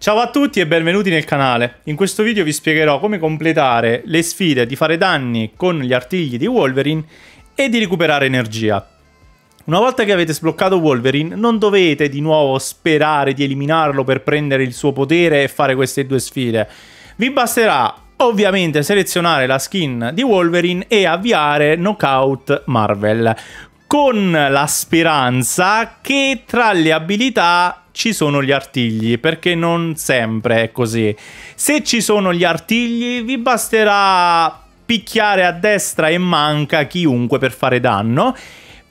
Ciao a tutti e benvenuti nel canale. In questo video vi spiegherò come completare le sfide di fare danni con gli artigli di Wolverine e di recuperare energia. Una volta che avete sbloccato Wolverine, non dovete di nuovo sperare di eliminarlo per prendere il suo potere e fare queste due sfide. Vi basterà ovviamente selezionare la skin di Wolverine e avviare Knockout Marvel con la speranza che tra le abilità ci sono gli artigli, perché non sempre è così. Se ci sono gli artigli vi basterà picchiare a destra e manca chiunque per fare danno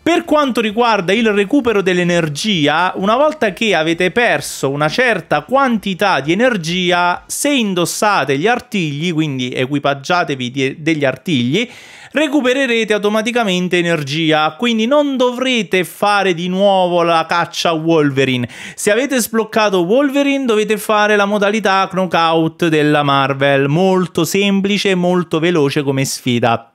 per quanto riguarda il recupero dell'energia, una volta che avete perso una certa quantità di energia, se indossate gli artigli, quindi equipaggiatevi degli artigli, recupererete automaticamente energia, quindi non dovrete fare di nuovo la caccia Wolverine. Se avete sbloccato Wolverine dovete fare la modalità knockout della Marvel, molto semplice e molto veloce come sfida.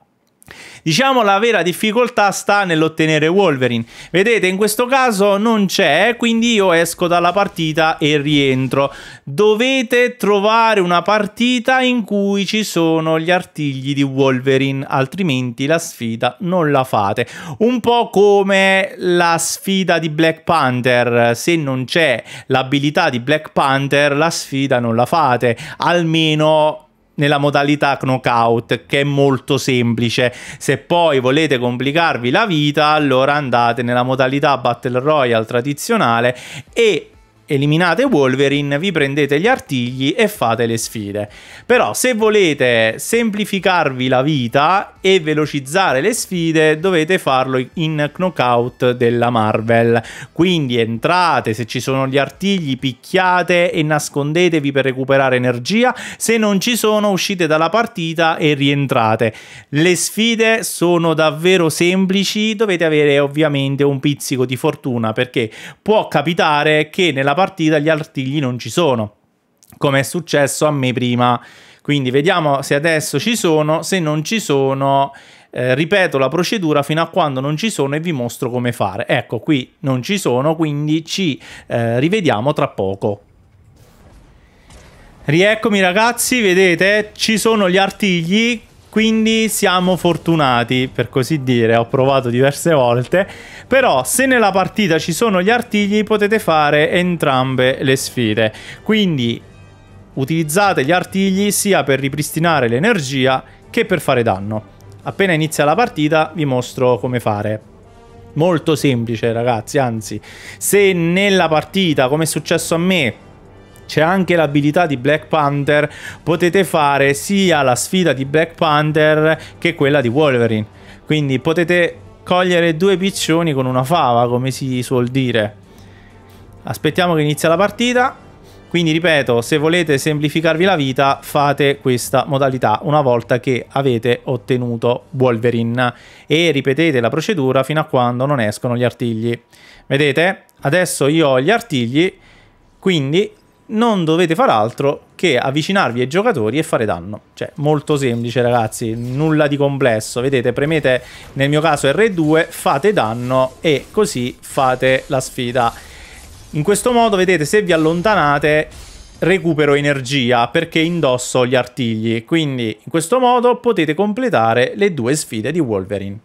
Diciamo la vera difficoltà sta nell'ottenere Wolverine. Vedete, in questo caso non c'è, quindi io esco dalla partita e rientro. Dovete trovare una partita in cui ci sono gli artigli di Wolverine, altrimenti la sfida non la fate. Un po' come la sfida di Black Panther, se non c'è l'abilità di Black Panther, la sfida non la fate, almeno nella modalità knockout che è molto semplice se poi volete complicarvi la vita allora andate nella modalità battle royale tradizionale e eliminate Wolverine, vi prendete gli artigli e fate le sfide. Però se volete semplificarvi la vita e velocizzare le sfide, dovete farlo in knockout della Marvel. Quindi entrate, se ci sono gli artigli, picchiate e nascondetevi per recuperare energia. Se non ci sono, uscite dalla partita e rientrate. Le sfide sono davvero semplici, dovete avere ovviamente un pizzico di fortuna perché può capitare che nella partita partita gli artigli non ci sono, come è successo a me prima. Quindi vediamo se adesso ci sono, se non ci sono eh, ripeto la procedura fino a quando non ci sono e vi mostro come fare. Ecco, qui non ci sono, quindi ci eh, rivediamo tra poco. Rieccomi ragazzi, vedete, ci sono gli artigli quindi siamo fortunati, per così dire, ho provato diverse volte, però se nella partita ci sono gli artigli potete fare entrambe le sfide, quindi utilizzate gli artigli sia per ripristinare l'energia che per fare danno. Appena inizia la partita vi mostro come fare. Molto semplice ragazzi, anzi, se nella partita, come è successo a me, c'è anche l'abilità di Black Panther, potete fare sia la sfida di Black Panther che quella di Wolverine. Quindi potete cogliere due piccioni con una fava, come si suol dire. Aspettiamo che inizia la partita. Quindi ripeto, se volete semplificarvi la vita, fate questa modalità una volta che avete ottenuto Wolverine e ripetete la procedura fino a quando non escono gli artigli. Vedete? Adesso io ho gli artigli, quindi non dovete far altro che avvicinarvi ai giocatori e fare danno. Cioè, molto semplice, ragazzi, nulla di complesso. Vedete, premete nel mio caso R2, fate danno e così fate la sfida. In questo modo, vedete, se vi allontanate recupero energia perché indosso gli artigli. Quindi, in questo modo potete completare le due sfide di Wolverine.